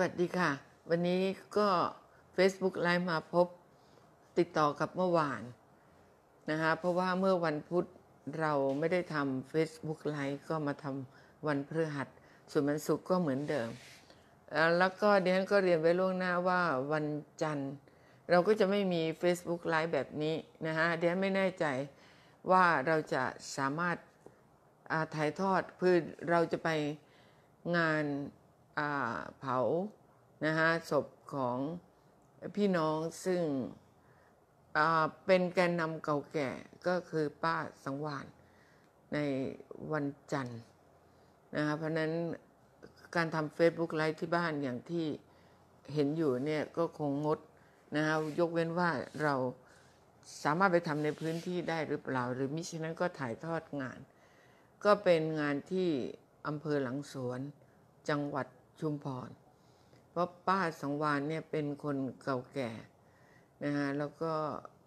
วัสดีค่ะ วันนี้ก็ Facebook ไลน์มาพบติดต่อกับเมื่อวานนะคะเพราะว่าเมื่อวันพุธเราไม่ได้ทำ Facebook ไลน์ก็มาทำวันพฤหัสส่วนวันศุกร์ก็เหมือนเดิม แล้วก็เดี๋ยวก็เรียนไว้ล่วงหน้าว่าวันจันทร์ เราก็จะไม่มี Facebook ไลน์แบบนี้นะคะเดี๋ยวไม่แน่ใจว่าเราจะสามารถถ่ายทอดเพื่อเราจะไปงานเผา นะคะศพของพี่น้องซึ่งเป็นแกนนำเก่าแก่ก็คือป้าสังวานในวันจันทร์นะคะ เพราะนั้น การทำ Facebook ไลฟ์ที่บ้านอย่างที่เห็นอยู่เนี่ย ก็คงงดนะคะยกเว้นว่าเราสามารถไปทำในพื้นที่ได้หรือเปล่า หรือมิฉะนั้นก็ถ่ายทอดงาน ก็เป็นงานที่อำเภอหลังสวนจังหวัดชุมพรเพราะป้าสังวานเนี่ยเป็นคนเก่าแก่นะฮะ แล้วก็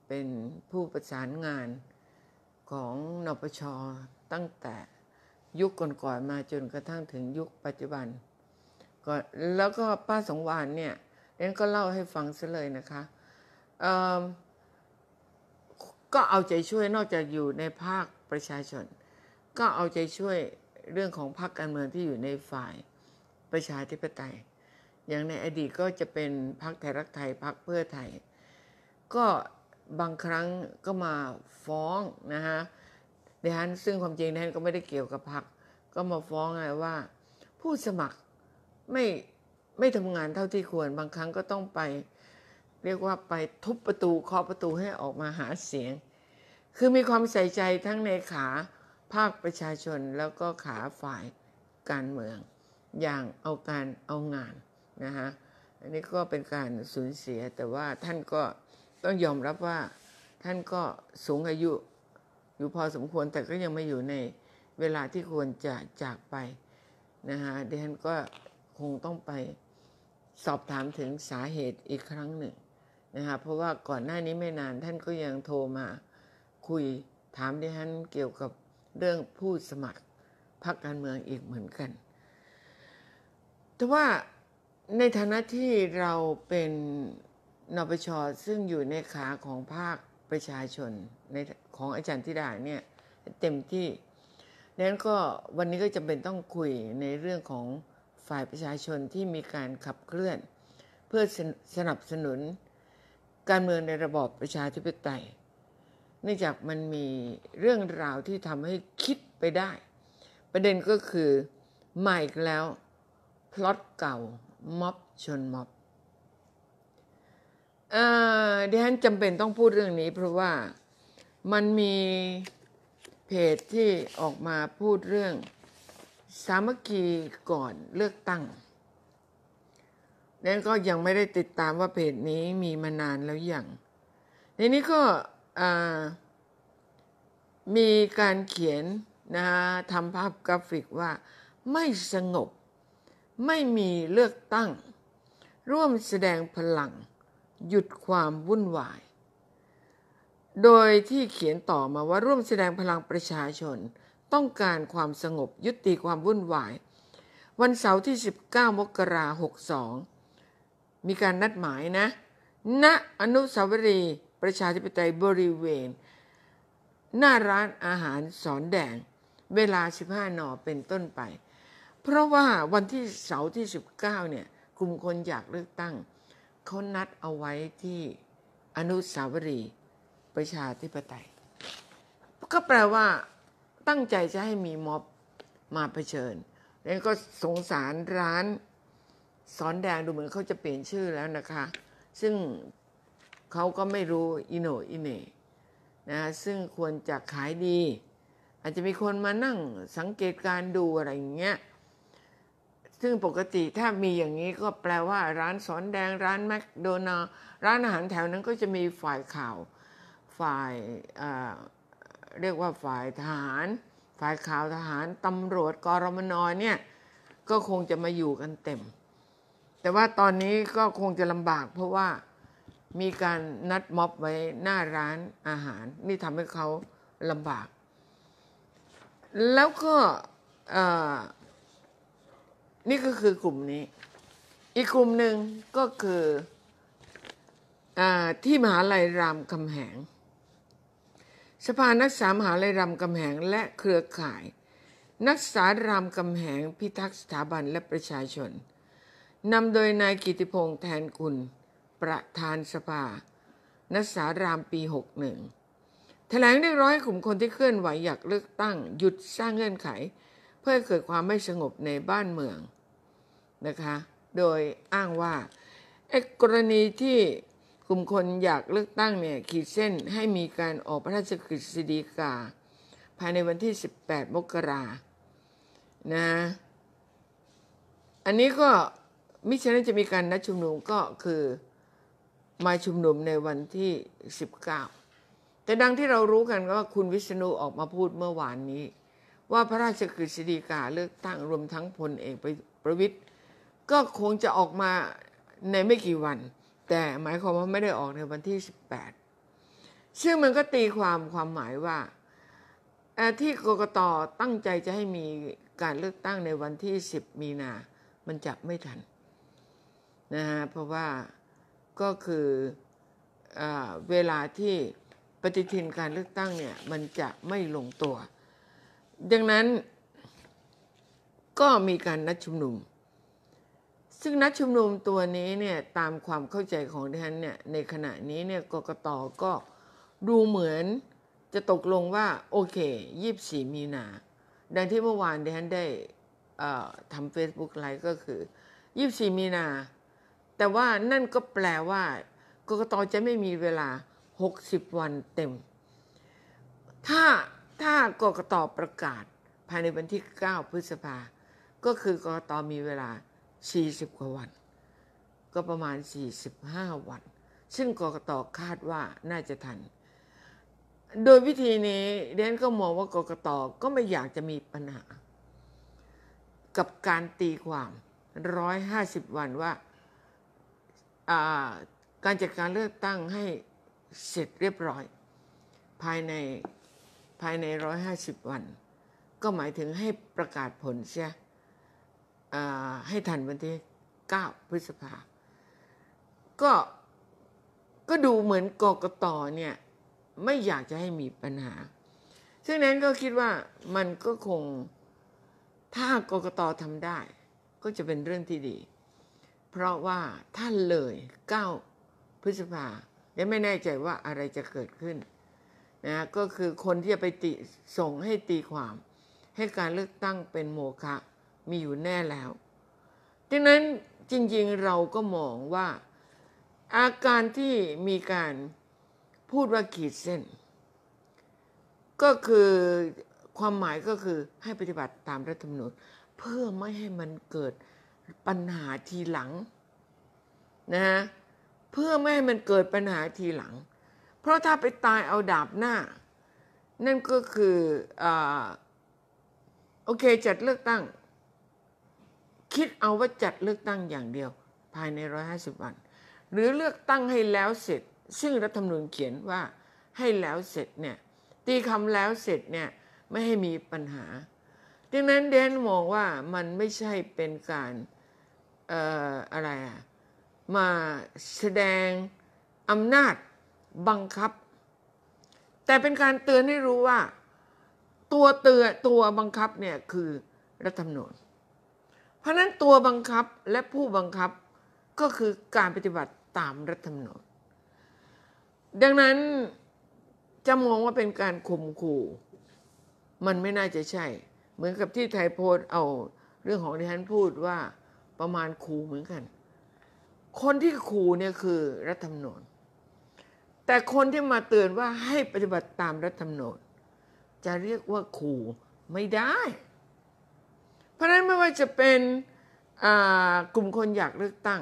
เป็นผู้ประสานงานของนปชตั้งแต่ยุคก่อนๆมาจนกระทั่งถึงยุคปัจจุบันก็แล้วก็ป้าสังวานเนี่ยเอ็นก็เล่าให้ฟังซะเลยนะคะก็เอาใจช่วยนอกจากอยู่ในภาคประชาชน ก็เอาใจช่วยเรื่องของพรรคการเมือง ที่อยู่ในฝ่ายประชาธิปไตย อย่างในอดีตก็จะเป็นพรรคไทยรักไทย พรรคเพื่อไทย ก็บางครั้งก็มาฟ้องนะฮะดิฉันซึ่งความจริงดิฉันก็ไม่ได้เกี่ยวกับพรรค ก็มาฟ้องว่า ผู้สมัครไม่ไม่ทำงานเท่าที่ควร บางครั้งก็ต้องไปเรียกว่าไปทุบประตูเคาะประตูให้ออกมาหาเสียง คือมีความใส่ใจทั้งในขาภาคประชาชนแล้วก็ขาฝ่ายการเมืองอย่างเอาการเอางานนะคะอันนี้ก็เป็นการสูญเสียแต่ว่าท่านก็ต้องยอมรับว่าท่านก็สูงอายุอยู่พอสมควรแต่ก็ยังไม่อยู่ในเวลาที่ควรจะจากไปนะคะดิฉันก็คงต้องไปสอบถามถึงสาเหตุอีกครั้งหนึ่งนะคะเพราะว่าก่อนหน้านี้ไม่นานท่านก็ยังโทรมาคุยถามดิฉันเกี่ยวกับเรื่องผู้สมัครพรรคการเมืองอีกเหมือนกันแต่ว่าในฐานะที่เราเป็นนปชซึ่งอยู่ในขาของภาคประชาชนในของอาจารย์ธิดาเนี่ยเต็มที่ดังนั้นก็วันนี้ก็จำเป็นต้องคุยในเรื่องของฝ่ายประชาชนที่มีการขับเคลื่อนเพื่อสนับสนุนการเมืองในระบอบประชาธิปไตยเนื่องจากมันมีเรื่องราวที่ทำให้คิดไปได้ประเด็นก็คือมาอีกแล้วพล็อตเก่าม็อบชนม็อบดวฉันจำเป็นต้องพูดเรื่องนี้เพราะว่ามันมีเพจที่ออกมาพูดเรื่อง สามัคคีก่อนเลือกตั้งนั้นก็ยังไม่ได้ติดตามว่าเพจนี้มีมานานแล้วอย่างในนี้ก็มีการเขียน นะฮะทำภาพกราฟิกว่าไม่สงบไม่มีเลือกตั้ง ร่วมแสดงพลัง หยุดความวุ่นวาย โดยที่เขียนต่อมาว่าร่วมแสดงพลังประชาชน ต้องการความสงบยุติความวุ่นวาย วันเสาร์ที่ 19 มกราคม 62 มีการนัดหมายนะ ณ อนุสาวรีย์ประชาธิปไตยบริเวณ หน้าร้านอาหารสอนแดง เวลา 15นเป็นต้นไปเพราะว่าวันที่เสาร์ที่ 19 เนี่ยกลุ่มคนอยากเลือกตั้งเขานัดเอาไว้ที่อนุสาวรีย์ประชาธิปไตยก็แปลว่า ตั้งใจจะให้มีม็อบมาเผชิญ แล้วก็สงสารร้าน สอนแดงดูเหมือนเขาจะเปลี่ยนชื่อแล้วนะคะ ซึ่งเขาก็ไม่รู้อินโนอินเน่นะซึ่งควรจะขายดี อาจจะมีคนมานั่งสังเกตการดูอะไรอย่างเงี้ยซึ่งปกติถ้ามีอย่างนี้ก็แปลว่าร้านสอนแดงร้านแมคโดนัลร้านอาหารแถวนั้นก็จะมีฝ่ายข่าว ฝ่ายเเรียกว่าฝ่ายทหารฝ่ายข่าวทหารตำรวจกรมนเนี่ยก็คงจะมาอยู่กันเต็ม แต่ว่าตอนนี้ก็คงจะลำบากเพราะว่ามีการนัดม็อบไว้หน้าร้านอาหาร นี่ทำให้เขาลำบาก แล้วก็นี่ก็คือกลุ่มนี้ อีกกลุ่มหนึ่งก็คืออที่มหาลัยรามคำแหง สภานักศึกษามหาลัยรามคำแหงและเครือข่าย นักศึกษารามคำแหงพิทักษ์สถาบันและประชาชน นำโดยนายกิติพงษ์แทนคุณ ประธานสภา นักศึกษารามปี61แถลงเรียกร้อยกลุ่มคนที่เคลื่อนไหวอยากเลือกตั้ง หยุดสร้างเงื่อนไขพื่อเกิดความไม่สงบในบ้านเมืองนะคะ โดยอ้างว่าไอ้กรณีที่กลุ่มคนอยากเลือกตั้งเนี่ย ขีดเส้นให้มีการออกพระราชกฤษฎีกา ภายในวันที่ 18 มกรา นะ อันนี้ก็ มิฉะนั้นจะมีการนัดชุมนุมก็คือมาชุมนุมในวันที่ 19 แต่ดังที่เรารู้กันก็คุณวิษณุออกมาพูดเมื่อวานนี้ว่าพระราชกฤษฎีกาเลือกตั้งรวมทั้งพลเอกประวิตย์ก็คงจะออกมาในไม่กี่วัน แต่หมายความว่าไม่ได้ออกในวันที่ 18 ซึ่งมันก็ตีความความหมายว่าที่กกตตั้งใจจะให้มีการเลือกตั้งในวันที่ 10 มีนา มันจับไม่ทันนะฮะเพราะว่าก็คืออเวลาที่ปฏิทินการเลือกตั้งเนี่ยมันจะไม่ลงตัวดังนั้นก็มีการนัดชุมนุม ซึ่งนัดชุมนุมตัวนี้เนี่ย ตามความเข้าใจของดิฉันเนี่ย ในขณะนี้เนี่ยกกตก็ดูเหมือน จะตกลงว่า โอเคยี่บสี่มีนา ดังที่เมื่อวานดิฉันได้ทำเฟซบุ๊กไลฟ์ก็คือยี่บสี่มีนา แต่ว่านั่นก็แปลว่ากกตจะไม่มีเวลาหกสิบวันเต็ม ถ้าถ้ากกตประกาศภายในวันที่ 9 พฤษภา ก็คือกกตมีเวลา 40 กว่าวัน ก็ประมาณ 45 วัน ซึ่งกกตคาดว่าน่าจะทัน โดยวิธีนี้เดนก็มองว่ากกตก็ไม่อยากจะมีปัญหากับการตีความ 150 วันว่า การจัดการเลือกตั้งให้เสร็จเรียบร้อยภายในภายใน 150 วัน ก็หมายถึงให้ประกาศผลเสียให้ทันวันที่9พฤษภา ก็ ก็ดูเหมือนกกตเนี่ย ไม่อยากจะให้มีปัญหา ซึ่งนั้นก็คิดว่ามันก็คงถ้ากกตทำได้ก็จะเป็นเรื่องที่ดี เพราะว่าท่านเลย 9 พฤษภายังไม่แน่ใจว่าอะไรจะเกิดขึ้นนะก็คือคนที่จะไปติส่งให้ตีความ ให้การเลือกตั้งเป็นโมฆะมีอยู่แน่แล้วดังนั้นจริงๆเราก็มองว่า อาการที่มีการพูดว่าขีดเส้น ก็คือความหมายก็คือให้ปฏิบัติตามรัฐธรรมนูญเพื่อไม่ให้มันเกิดปัญหาทีหลังนะเพื่อไม่ให้มันเกิดปัญหาทีหลังเพราะถ้าไปตายเอาดาบหน้า นั่นก็คืออโอเคจัดเลือกตั้ง คิดเอาว่าจัดเลือกตั้งอย่างเดียว ภายใน150วันหรือเลือกตั้งให้แล้วเสร็จ ซึ่งรัฐธรรมนูญเขียนว่าให้แล้วเสร็จเนี่ยตีคำแล้วเสร็จเนี่ยไม่ให้มีปัญหาดังนั้นเดนมองว่ามันไม่ใช่เป็นการอออะไรอะมาแสดงอำนาจบังคับ แต่เป็นการเตือนให้รู้ว่าตัวเตือนตัวบังคับเนี่ยคือรัฐธรรมนูญเพราะนั้นตัวบังคับและผู้บังคับก็คือการปฏิบัติตามรัฐธรรมนูญดังนั้นจะมองว่าเป็นการข่มขู่ มันไม่น่าจะใช่ เหมือนกับที่ไทยโพสเอาเรื่องของดิฉันพูดว่าประมาณขู่เหมือนกัน คนที่ขู่เนี่ยคือรัฐธรรมนูญแต่คนที่มาเตือนว่าให้ปฏิบัติตามรัฐธรรมนูญจะเรียกว่าขู่ไม่ได้ เพราะนั้นไม่ว่าจะเป็นกลุ่มคนอยากเลือกตั้ง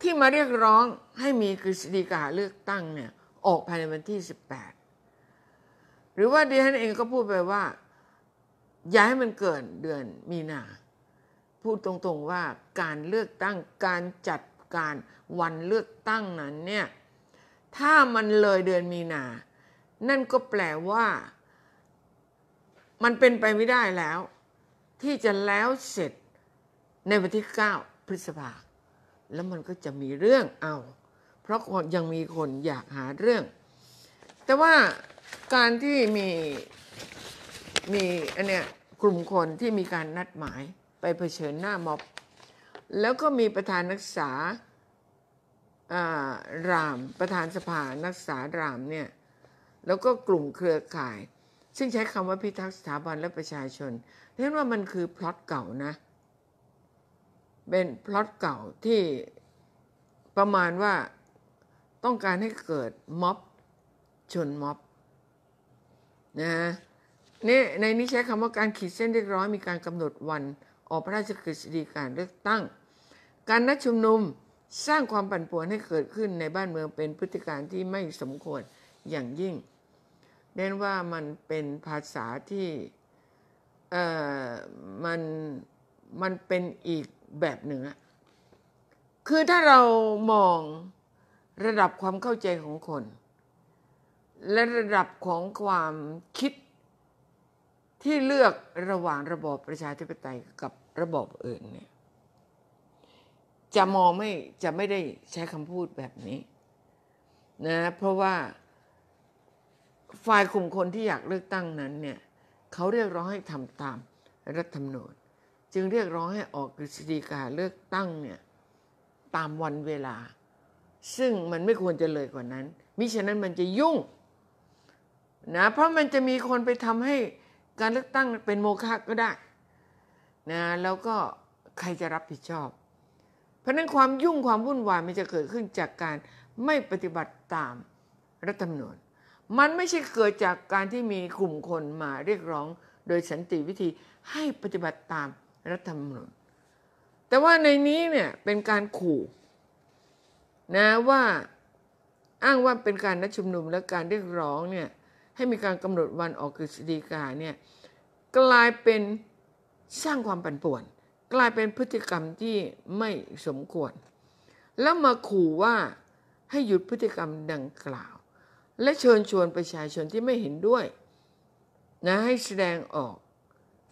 ที่มาเรียกร้องให้มีกฤษฎีกาเลือกตั้งเนี่ยออกภายในวันที่ 18 หรือว่าดิฉันเองก็พูดไปว่าอย่าให้มันเกินเดือนมีนาพูดตรงๆว่าการเลือกตั้งการจัดการวันเลือกตั้งนั้นเนี่ยถ้ามันเลยเดือนมีนา นั่นก็แปลว่ามันเป็นไปไม่ได้แล้ว ที่จะแล้วเสร็จในวันที่ 9พฤษภาแล้วมันก็จะมีเรื่องเอา เพราะยังมีคนอยากหาเรื่อง แต่ว่าการที่มีมีอันเนี้ยกลุ่มคนที่มีการนัดหมายไปเผชิญหน้าม็อบ แล้วก็มีประธานนักศึกษารามประธานสภา นักศึกษาราม เนี่ย แล้วก็กลุ่มเครือข่าย ซึ่งใช้คำว่าพิทักษ์สถาบันและประชาชนเรียกว่ามันคือ พล็อตเก่านะ เป็นพล็อตเก่าที่ประมาณว่าต้องการให้เกิดม็อบ ชนม็อบนะนี่ในนี้ใช้คำว่าการขีดเส้นเรียบร้อย มีการกำหนดวันออกพระราชกฤษฎีการเลือกตั้ง การนัดชุมนุมสร้างความปั่นป่วนให้เกิดขึ้นในบ้านเมืองเป็นพฤติการที่ไม่สมควรอย่างยิ่งเน้นว่ามันเป็นภาษาที่เอ่อมันมันเป็นอีกแบบหนึ่งอะคือถ้าเรามองระดับความเข้าใจของคน และระดับของความคิดที่เลือกระหว่างระบอบประชาธิปไตยกับระบอบอื่นเนี่ยจะมองไม่จะไม่ได้ใช้คำพูดแบบนี้นะเพราะว่าฝ่ายกลุ่มคนที่อยากเลือกตั้งนั้นเนี่ยเขาเรียกร้องให้ทำตามรัฐธรรมนูญจึงเรียกร้องให้ออกกฤษฎีกาเลือกตั้งเนี่ยตามวันเวลา ซึ่งมันไม่ควรจะเลยกว่านั้น มิฉะนั้นมันจะยุ่งนะเพราะมันจะมีคนไปทำให้การเลือกตั้งเป็นโมฆะก็ได้นะแล้วก็ใครจะรับผิดชอบเพราะนั้นความยุ่งความวุ่นวายมันจะเกิดขึ้นจากการไม่ปฏิบัติตามรัฐธรรมนูญ มันไม่ใช่เกิดจากการที่มีกลุ่มคนมาเรียกร้องโดยสันติวิธีให้ปฏิบัติตามรัฐธรรมนูญ แต่ว่าในนี้เนี่ยเป็นการขู่นะว่าอ้างว่าเป็นการนัดชุมนุมและการเรียกร้องเนี่ยให้มีการกำหนดวันออกกฤษฎีกาเนี่ยกลายเป็นสร้างความปั่นป่วนกลายเป็นพฤติกรรมที่ไม่สมควร แล้วมาขู่ว่าให้หยุดพฤติกรรมดังกล่าว และเชิญชวนประชาชนที่ไม่เห็นด้วย นะให้แสดงออก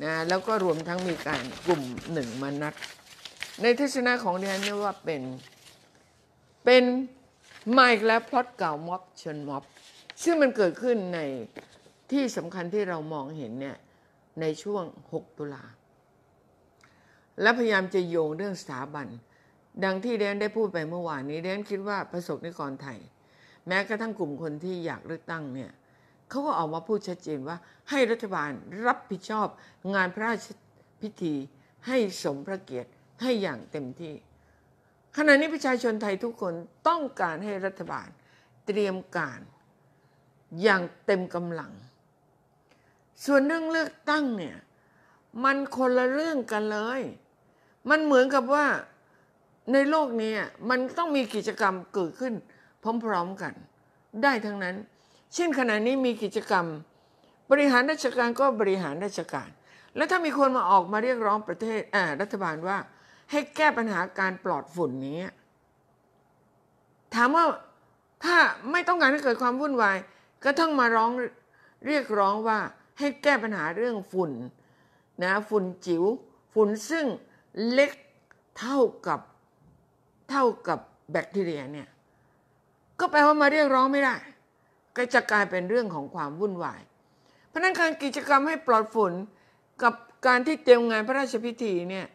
นะแล้วก็รวมทั้งมีการกลุ่มหนึ่งมานัดในทัศนะของดิฉนี่ว่าเป็นเป็นไมค์และพล็อตเก่าม็อบชนม็อบ ซึ่งมันเกิดขึ้นใน ที่สำคัญที่เรามองเห็นเนี่ย ในช่วง 6 ตุลาและพยายามจะโยงเรื่องสถาบัน ดังที่เดนได้พูดไปเมื่อวานนี้เดนคิดว่าประสบนิกรไทย แม้กระทั่งกลุ่มคนที่อยากเลือกตั้งเนี่ยเขาก็ออกมาพูดชัดเจนว่า ให้รัฐบาลรับผิดชอบงานพระราชพิธี ให้สมพระเกียรติให้อย่างเต็มที่ ขณะนี้ประชาชนไทยทุกคนต้องการให้รัฐบาลเตรียมการอย่างเต็มกำลัง ส่วนเรื่องเลือกตั้งเนี่ยมันคนละเรื่องกันเลยมันเหมือนกับว่าในโลกนี้มันต้องมีกิจกรรมเกิดขึ้น พร้อมๆกัน ได้ทั้งนั้น เช่นขณะนี้มีกิจกรรมบริหารราชการก็บริหารราชการ แล้วถ้ามีคนมาออกมาเรียกร้องประเทศรัฐบาลว่าให้แก้ปัญหาการปลอดฝุ่นนี้ ถามว่าถ้าไม่ต้องการให้เกิดความวุ่นวาย ก็ต้องมาร้องเรียกร้องว่าให้แก้ปัญหาเรื่องฝุ่นนะฝุ่นจิว๋วฝุ่นซึ่งเล็กเท่ากับเท่ากับแบคทีเรียเนี่ยก็แปลว่ามาเรียกร้องไม่ได้ ก็จะกลายเป็นเรื่องของความวุ่นวายเพราะนั้นการกิจกรรมให้ปลอดฝุ่นกับการที่เตรียมงานพระราชพิธีเนี่ย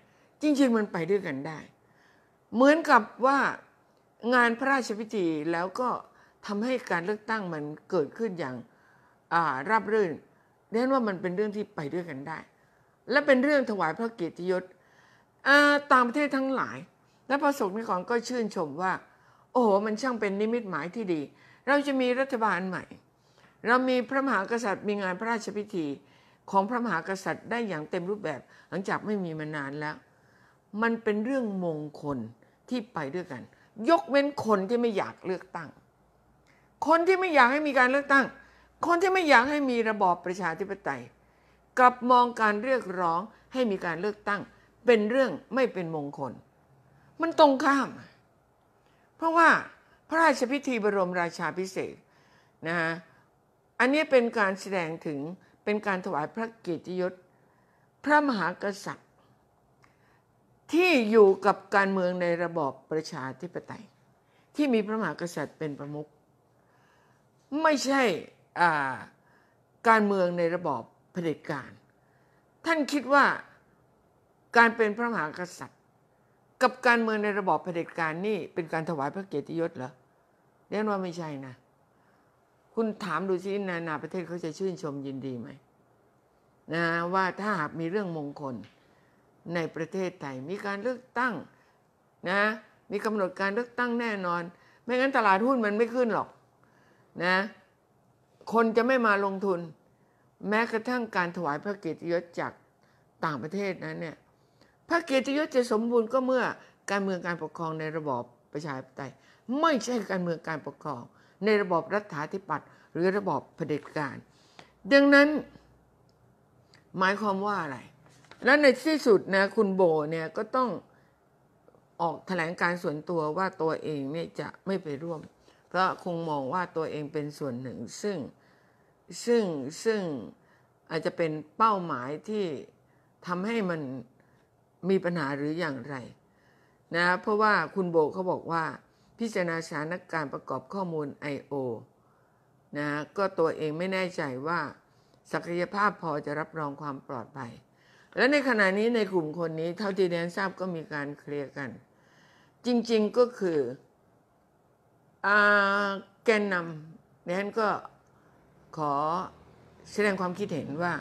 จริงๆมันไปด้วยกันได้ เหมือนกับว่างานพระราชพิธีแล้วก็ทำให้การเลือกตั้งมันเกิดขึ้นอย่างราบรื่นเน้นว่ามันเป็นเรื่องที่ไปด้วยกันได้ และเป็นเรื่องถวายพระเกียรติยศต่างประเทศทั้งหลาย และประสบนิกรก็ชื่นชมว่า โอ้โหมันช่างเป็นนิมิตหมายที่ดี เราจะมีรัฐบาลใหม่ เรามีพระมหากษัตริย์มีงานพระราชพิธีของพระมหากษัตริย์ได้อย่างเต็มรูปแบบหลังจากไม่มีมานานแล้ว มันเป็นเรื่องมงคล ที่ไปด้วยกัน ยกเว้นคนที่ไม่อยากเลือกตั้ง คนที่ไม่อยากให้มีการเลือกตั้ง คนที่ไม่อยากให้มีระบอบประชาธิปไตย กลับมองการเรียกร้องให้มีการเลือกตั้งเป็นเรื่องไม่เป็นมงคล มันตรงข้าม เพราะว่าพระราชพิธีบรมราชาพิเศษนะฮะ อันนี้เป็นการแสดงถึงเป็นการถวายพระเกียรติยศพระมหากษัตริย์ ที่อยู่กับการเมืองในระบอบประชาธิปไตย ที่มีพระมหากษัตริย์เป็นประมุขไม่ใช่การเมืองในระบอบเผด็จการ ท่านคิดว่าการเป็นพระมหากษัตริย์ กับการเมืองในระบอบเผด็จการนี่เป็นการถวายพระเกียรติยศเหรอแน่นอนไม่ใช่นะ คุณถามดูสินานาประเทศเขาจะชื่นชมยินดีไหมนะว่าถ้าหากมีเรื่องมงคลในประเทศไทย มีการเลือกตั้งนะมีกำหนดการเลือกตั้งแน่นอน ไม่งั้นตลาดหุ้นมันไม่ขึ้นหรอกนะคนจะไม่มาลงทุน แม้กระทั่งการถวายพระเกียรติยศจากต่างประเทศนั้นเนี่ยระเกียรติยศจะสมบูรณ์ก็เมื่อการเมืองการปกครองในระบอบประชาธิปไตยไม่ใช่การเมืองการปกครอง ในระบอบรัฐาธิปัตย์หรือระบอบเผด็จการ ดังนั้นหมายความว่าอะไร แล้วในที่สุดนะคุณโบเนี่ยก็ต้องออกแถลงการส่วนตัวว่าตัวเองเนี่ยจะไม่ไปร่วมเพราะคงมองว่าตัวเองเป็นส่วนหนึ่งซึ่งซึ่งซึ่งอาจจะเป็นเป้าหมายที่ทำให้มันมีปัญหาหรืออย่างไรนะ เพราะว่าคุณโบเขาบอกว่าพิจารณาสถานการณ์ประกอบข้อมูล I.O. นะก็ตัวเองไม่แน่ใจว่าศักยภาพพอจะรับรองความปลอดภัยและในขณะนี้ในกลุ่มคนนี้เท่าที่แดนทราบก็มีการเคลียร์กัน จริงๆก็คืออแกนนำแดนก็ขอแสดงความคิดเห็นว่า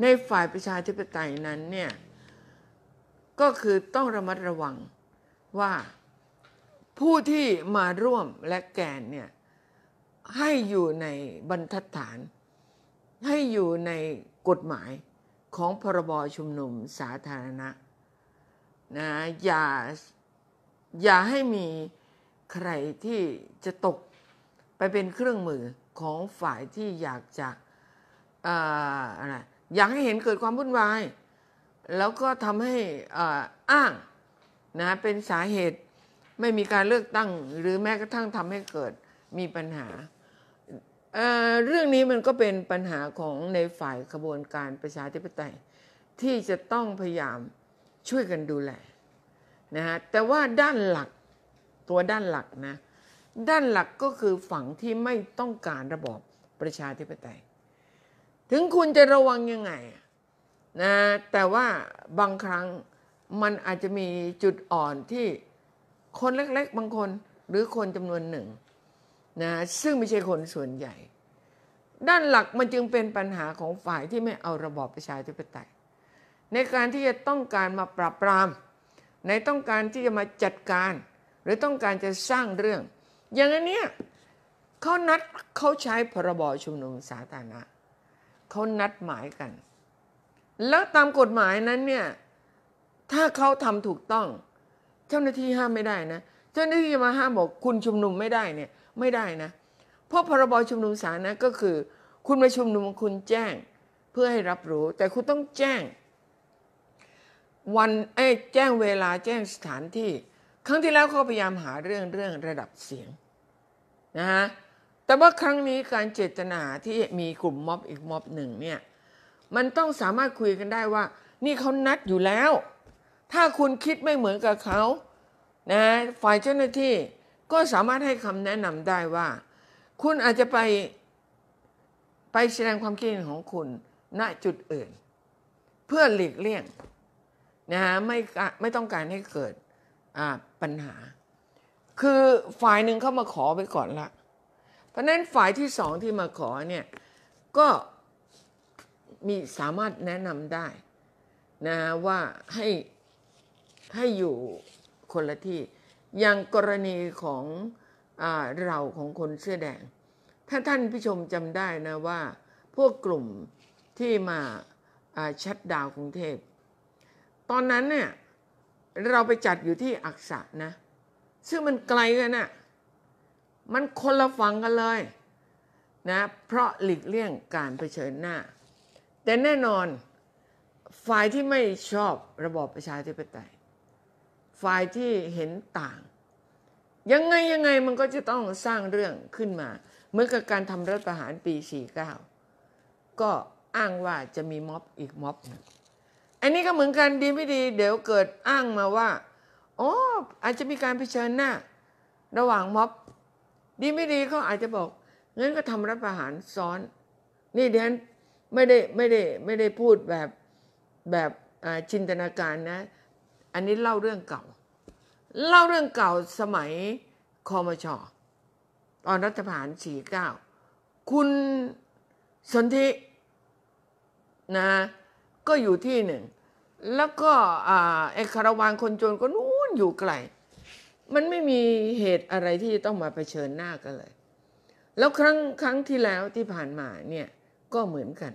ในฝ่ายประชาธิปไตยนั้นเนี่ยก็คือต้องระมัดระวังว่าผู้ที่มาร่วมและแกนเนี่ย ให้อยู่ในบรรทัดฐาน ให้อยู่ในกฎหมายของพรบชุมนุมสาธารณะนะอย่าอย่าให้มีใครที่จะตกไปเป็นเครื่องมือของฝ่ายที่อยากจะอออยากให้เห็นเกิดความวุ่นวายแล้วก็ทำให้อ้างนะเป็นสาเหตุไม่มีการเลือกตั้ง หรือแม้กระทั่งทำให้เกิดมีปัญหาเเรื่องนี้มันก็เป็นปัญหาของในฝ่ายขบวนการประชาธิปไตย ที่จะต้องพยายามช่วยกันดูแลนะฮะแต่ว่าด้านหลักตัวด้านหลักนะด้านหลักก็คือฝั่งที่ไม่ต้องการระบอบประชาธิปไตย ถึงคุณจะระวังยังไงนะแต่ว่าบางครั้งมันอาจจะมีจุดอ่อนที่คนเล็กๆบางคนหรือคนจำนวนหนึ่งนะซึ่งไม่ใช่คนส่วนใหญ่ ด้านหลักมันจึงเป็นปัญหาของฝ่ายที่ไม่เอาระบอบประชาธิปไตย ในการที่จะต้องการมาปราบปรามในต้องการที่จะมาจัดการ หรือต้องการจะสร้างเรื่อง อย่างนี้เขานัดเขาใช้พรบชุมนุมสาธารณะเขานัดหมายกันแล้วตามกฎหมายนั้นเนี่ยถ้าเขาทำถูกต้อง เจ้าหน้าที่ห้ามไม่ได้นะเจ้าหน้าที่มาห้ามบอก คุณชุมนุมไม่ได้เนี่ยไม่ได้นะ เพราะพรบชุมนุมสารนะก็คือ คุณมาชุมนุมคุณแจ้งเพื่อให้รับรู้ แต่คุณต้องแจ้ง วันเอ้แจ้งเวลาแจ้งสถานที่ ครั้งที่แล้วเขาพยายามหาเรื่องเรื่องระดับเสียงนะฮะแต่ว่าครั้งนี้การเจตนาที่มีกลุ่มม็อบอีกม็อบหนึ่งเนี่ยมันต้องสามารถคุยกันได้ว่า นี่เขานัดอยู่แล้ว ถ้าคุณคิดไม่เหมือนกับเขานะฝ่ายเจ้าหน้าที่ ก็สามารถให้คำแนะนำได้ว่า คุณอาจจะไปไปแสดงความคิดเห็นของคุณณจุดอื่น เพื่อหลีกเลี่ยงนะฮะไม่ไม่ต้องการให้เกิดปัญหา คือฝ่ายหนึ่งเข้ามาขอไปก่อนละ เพราะนั้นฝ่ายที่สองที่มาขอเนี่ย ก็มีสามารถแนะนำได้นะว่าให้ให้อยู่คนละที่อย่างกรณีของอเราของคนเสื้อแดงถ้าท่านผู้ชมจำได้นะว่าพวกกลุ่มที่มาชัดดาวกรุงเทพ ตอนนั้นเนี่ยเราไปจัดอยู่ที่อักษะนะซึ่งมันไกลกันนะ่ะมันคนละฝั่งกันเลยนะเพราะหลีกเลี่ยง การเผชิญหน้าแต่แน่นอน ฝ่ายที่ไม่ชอบระบอบประชาธิปไตยฝ่ายที่เห็นต่าง ยังไงยังไงมันก็จะต้องสร้างเรื่องขึ้นมาเหมือนกับการทำรัฐประหารปี49ก็อ้างว่าจะมีม็อบอีกม็อบนึงอันนี้ก็เหมือนกันดีไม่ดีเดี๋ยวเกิดอ้างมาว่าโอ้ออาจจะมีการเผชิญหน้าระหว่างม็อบดีไม่ดีเขาอาจจะบอกงั้นก็ทำรัฐประหารซ้อน นี่เดี๋ยวไม่ได้ไม่ได้ไม่ได้พูดแบบแบบจินตนาการนะ อันนี้เล่าเรื่องเก่า เล่าเรื่องเก่าสมัยคอมชอตอนรัฐประหาร้าคุณสนธินะก็อยู่ที่หนึ่ง แล้วก็เอกคารวานคนจนก็นู้นอยู่ไกล มันไม่มีเหตุอะไรที่ต้องมาเผชิญหน้ากันเลย แล้วครั้งครั้งที่แล้วที่ผ่านมาเนี่ยก็เหมือนกัน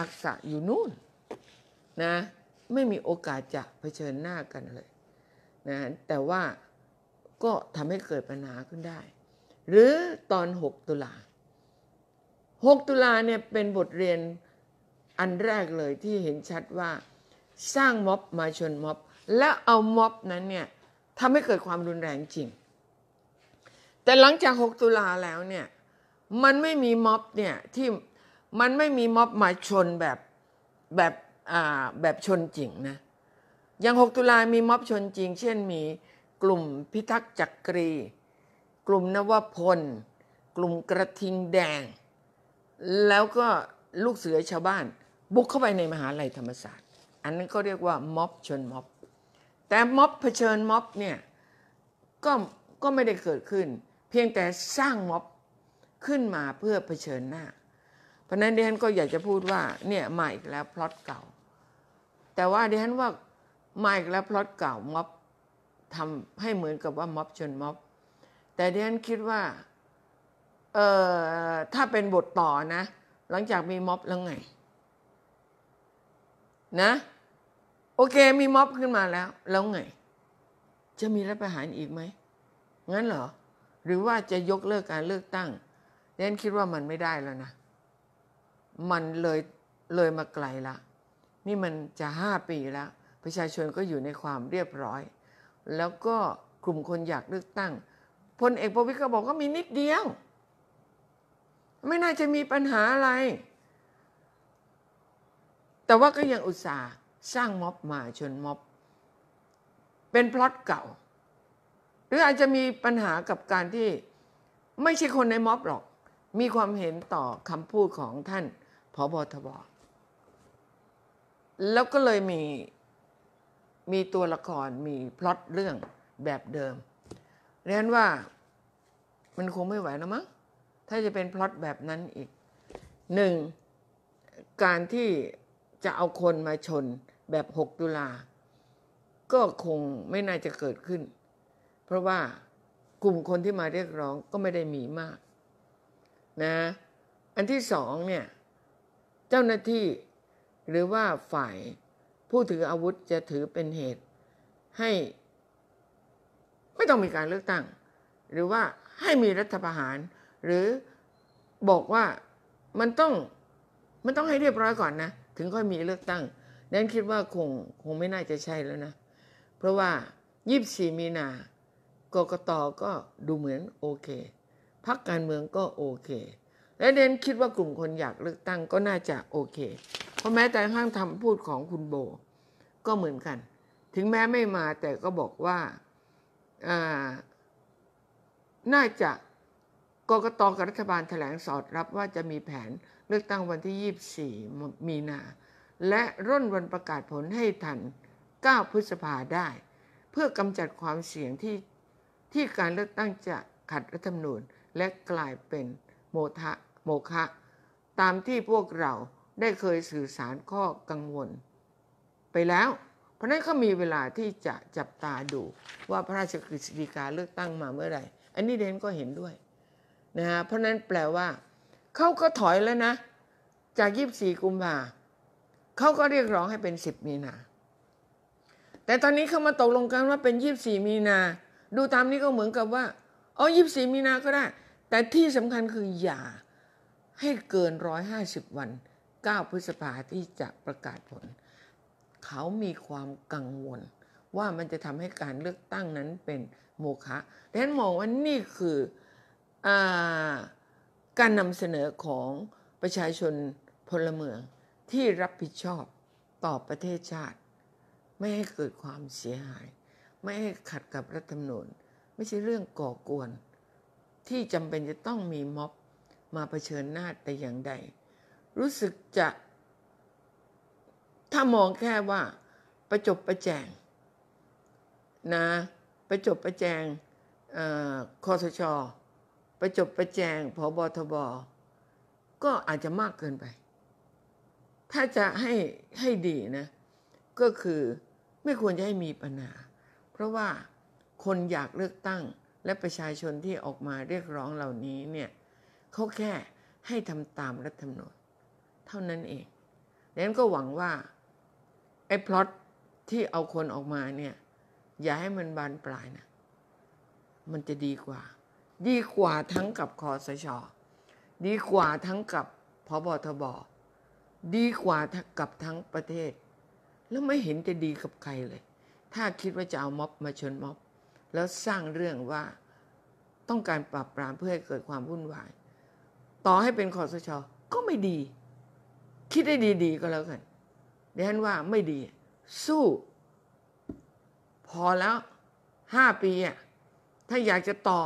อักษะอยู่นู่นนะไม่มีโอกาสจะะเผชิญหน้ากันเลยนะแต่ว่าก็ทำให้เกิดปัญหาขึ้นได้ หรือตอน 6 ตุลา 6 ตุลาเนี่ยเป็นบทเรียนอันแรกเลยที่เห็นชัดว่าสร้างม็อบมาชนม็อบ และเอาม็อบนั้นเนี่ยทำให้เกิดความรุนแรงจริง แต่หลังจาก 6 ตุลาแล้วเนี่ยมันไม่มีม็อบเนี่ยที่มันไม่มีม็อบมาชนแบบแบบอ่าแบบชนจริงนะ อย่าง6ตุลามีม็อบชนจริง เช่น มีกลุ่มพิทักษ์จักรี กลุ่มนวพล กลุ่มกระทิงแดง แล้วก็ลูกเสือชาวบ้าน บุกเข้าไปในมหาลัยธรรมศาสตร์ อันนั้นก็เรียกว่าม็อบชนม็อบ แต่ม็อบเผชิญม็อบเนี่ยก็ก็ไม่ได้เกิดขึ้น เพียงแต่สร้างม็อบขึ้นมาเพื่อเผชิญหน้าพราะนั้นดิฉันก็อยากจะพูดว่าเนี่ยมหอีกแล้วพลอตเก่า แต่ว่าดิฉันว่ามหอีกแล้วพลอตเก่าม็อบทำให้เหมือนกับว่า ม็อบชนม็อบแต่ดิฉันคิดว่าเอ่อถ้าเป็นบทต่อนะ หลังจากมีม็อบแล้วไง นะโอเค มีม็อบขึ้นมาแล้ว แล้วไง จะมีรัฐประหารอีกไหมงั้นเหรอ หรือว่าจะยกเลิกการเลือกตั้งดิฉันคิดว่ามันไม่ได้แล้วนะมันเลยเลยมาไกลละนี่มันจะห้าปีละประชาชนก็อยู่ในความเรียบร้อย แล้วก็กลุ่มคนอยากเลือกตั้ง พลเอกประวิต์ก็บอกก็มีนิดเดียว ไม่น่าจะมีปัญหาอะไร แต่ว่าก็ยังอุตส่าห์สร้างม็อบมาชนม็อบ เป็นพล็อตเก่า หรืออาจจะมีปัญหากับการที่ไม่ใช่คนในม็อบหรอก มีความเห็นต่อคำพูดของท่านพบทบแล้วก็เลยมีมีตัวละครมีพล็อตเรื่องแบบเดิมเรียนว่ามันคงไม่ไหวนะมั้งถ้าจะเป็นพล็อตแบบนั้นอีกหนึ่งการที่จะเอาคนมาชนแบบ6ตุลา ก็คงไม่น่าจะเกิดขึ้น เพราะว่ากลุ่มคนที่มาเรียกร้องก็ไม่ได้มีมากนะอันที่สองเนี่ยเจ้าหน้าที่หรือว่าฝ่ายผู้ถืออาวุธจะถือเป็นเหตุ ให้ไม่ต้องมีการเลือกตั้ง หรือว่าให้มีรัฐประหาร หรือบอกว่ามันต้องมันต้องให้เรียบร้อยก่อนนะ ถึงค่อยมีเลือกตั้งนั้นคิดว่าคงคงไม่น่าจะใช่แล้วนะ เพราะว่า24มีนา กกตก็ดูเหมือนโอเคพักการเมืองก็โอเคและเดนคิดว่ากลุ่มคนอยากเลือกตั้งก็น่าจะโอเค เพราะแม้แต่ข้างทำพูดของคุณโบก็เหมือนกัน ถึงแม้ไม่มาแต่ก็บอกว่าน่าจะกกตกับรัฐบาลถแถลงสอดรับว่าจะมีแผนเลือกตั้งวันที่ 24 มีนาและร่นวันประกาศผลให้ทัน 9 พฤษภาได้ เพื่อกำจัดความเสี่ยงที่ที่การเลือกตั้งจะขัดรัฐธรรมนูญและกลายเป็นโมทะโมฆะตามที่พวกเราได้เคยสื่อสารข้อกังวล ไปแล้ว เพราะนั้นก็มีเวลาที่จะจับตาดูว่าพระราชกฤษฎีกาเลือกตั้งมาเมื่อไหร่ อันนี้เดนก็เห็นด้วยนะฮะ เพราะนั้นแปลว่า เขาก็ถอยแล้วนะ จากยีิบสี่กุมภาเขาก็เรียกร้องให้เป็นสิบมีนา แต่ตอนนี้เขามาตกลงกันว่าเป็นยีิบสี่มีนา ดูตามนี้ก็เหมือนกับว่าอ๋อยีิบสี่มีนาก็ได้ แต่ที่สำคัญคืออย่าให้เกิน 150 วัน9พฤษภาที่จะประกาศผล เขามีความกังวลว่ามันจะทำให้การเลือกตั้งนั้นเป็นโมฆะดังนั้นมองว่านี่คืออการนำเสนอของประชาชนพลเมืองที่รับผิดชอบต่อประเทศชาติ ไม่ให้เกิดความเสียหาย ไม่ให้ขัดกับรัฐธรรมนูญไม่ใช่เรื่องก่อกวนที่จำเป็นจะต้องมีม็อบมาเผชิญหน้าแต่อย่างใด รู้สึกจะถ้ามองแค่ว่าประจบประแจงนะประจบประแจงคอสชประจบประแจงพบทบก็อาจจะมากเกินไป ถ้าจะให้ให้ดีนะ ก็คือไม่ควรจะให้มีปัญหาเพราะว่าคนอยากเลือกตั้งและประชาชนที่ออกมาเรียกร้องเหล่านี้เนี่ยเขาแค่ให้ทำตามรัฐธรรมนูญเท่านั้นเองดังนั้นก็หวังว่าไอ้พลอตที่เอาคนออกมาเนี่ยอย่าให้มันบานปลายนะมันจะดีกว่า ดีกว่าทั้งกับคอสชดีกว่าทั้งกับพบทบดีกว่ากับทั้งประเทศ แล้วไม่เห็นจะดีกับใครเลย ถ้าคิดว่าจะเอาม็อบมาชนม็อบแล้วสร้างเรื่องว่าต้องการปรับปรามเพื่อให้เกิดความวุ่นวายต่อให้เป็นคอสชก็ไม่ดี คิดได้ดีๆก็แล้วกันดิฉันว่าไม่ดี สู้ พอแล้วห้าปีอ่ะถ้าอยากจะต่อ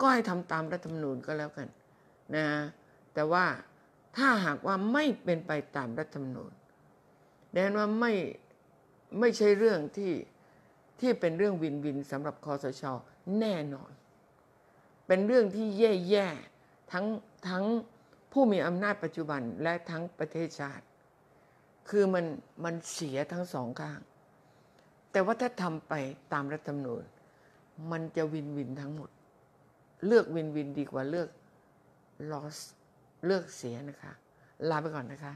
ก็ให้ทำตามรัฐธรรมนูญก็แล้วกันนะแต่ว่าถ้าหากว่าไม่เป็นไปตามรัฐธรรมนูญแฉันว่าไม่ไม่ใช่เรื่องที่ที่เป็นเรื่องวินวินสำหรับคอสชแน่นอน เป็นเรื่องที่แย่ๆทั้งทั้งผู้มีอำนาจปัจจุบันและทั้งประเทศชาติ คือมันมันเสียทั้งสองข้าง แต่ว่าถ้าทำไปตามรัฐธรรมนูญมันจะวินวินทั้งหมด เลือกวินวินดีกว่าเลือก loss เลือกเสียนะคะ ลาไปก่อนนะคะ